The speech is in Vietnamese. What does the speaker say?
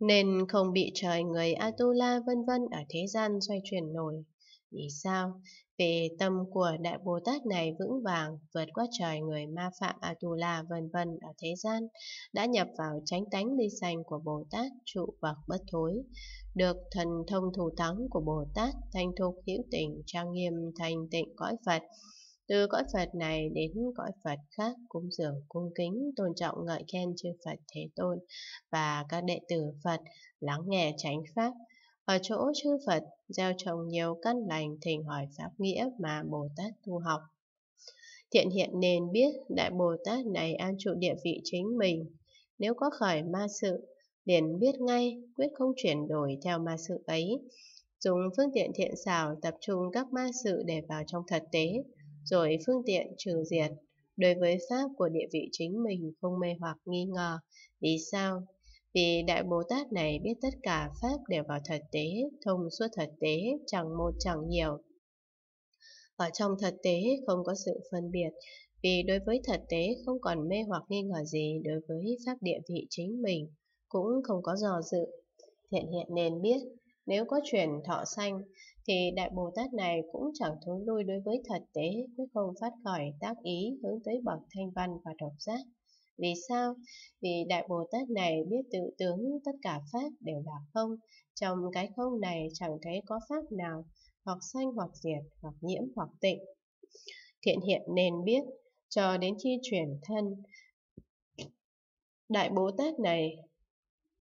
nên không bị trời người Atula vân vân ở thế gian xoay chuyển nổi. Vì sao? Vì tâm của Đại Bồ Tát này vững vàng, vượt qua trời người ma phạm Atula vân vân ở thế gian, đã nhập vào chánh tánh ly sanh của Bồ Tát trụ bậc bất thối, được thần thông thủ thắng của Bồ Tát thanh thục hữu tình trang nghiêm thành tịnh cõi Phật, từ cõi Phật này đến cõi Phật khác cúng dường cung kính, tôn trọng ngợi khen chư Phật Thế Tôn và các đệ tử Phật lắng nghe chánh pháp. Ở chỗ chư Phật gieo trồng nhiều căn lành thỉnh hỏi pháp nghĩa mà Bồ Tát tu học. Thiện hiện nên biết Đại Bồ Tát này an trụ địa vị chính mình. Nếu có khởi ma sự, liền biết ngay, quyết không chuyển đổi theo ma sự ấy. Dùng phương tiện thiện xảo tập trung các ma sự để vào trong thật tế, rồi phương tiện trừ diệt. Đối với Pháp của địa vị chính mình không mê hoặc nghi ngờ. Vì sao? Vì Đại Bồ Tát này biết tất cả Pháp đều vào thực tế, thông suốt thực tế, chẳng một chẳng nhiều. Ở trong thực tế không có sự phân biệt, vì đối với thực tế không còn mê hoặc nghi ngờ gì đối với Pháp địa vị chính mình, cũng không có dò dự. Thiện hiện nên biết nếu có chuyển thọ sanh, thì Đại Bồ Tát này cũng chẳng thối lui đối với thật tế, quyết không phát khỏi tác ý hướng tới bậc thanh văn và độc giác. Vì sao? Vì Đại Bồ Tát này biết tự tướng tất cả Pháp đều là không, trong cái không này chẳng thấy có Pháp nào, hoặc sanh hoặc diệt, hoặc nhiễm hoặc tịnh. Thiện hiện nên biết, cho đến khi chuyển thân, Đại Bồ Tát này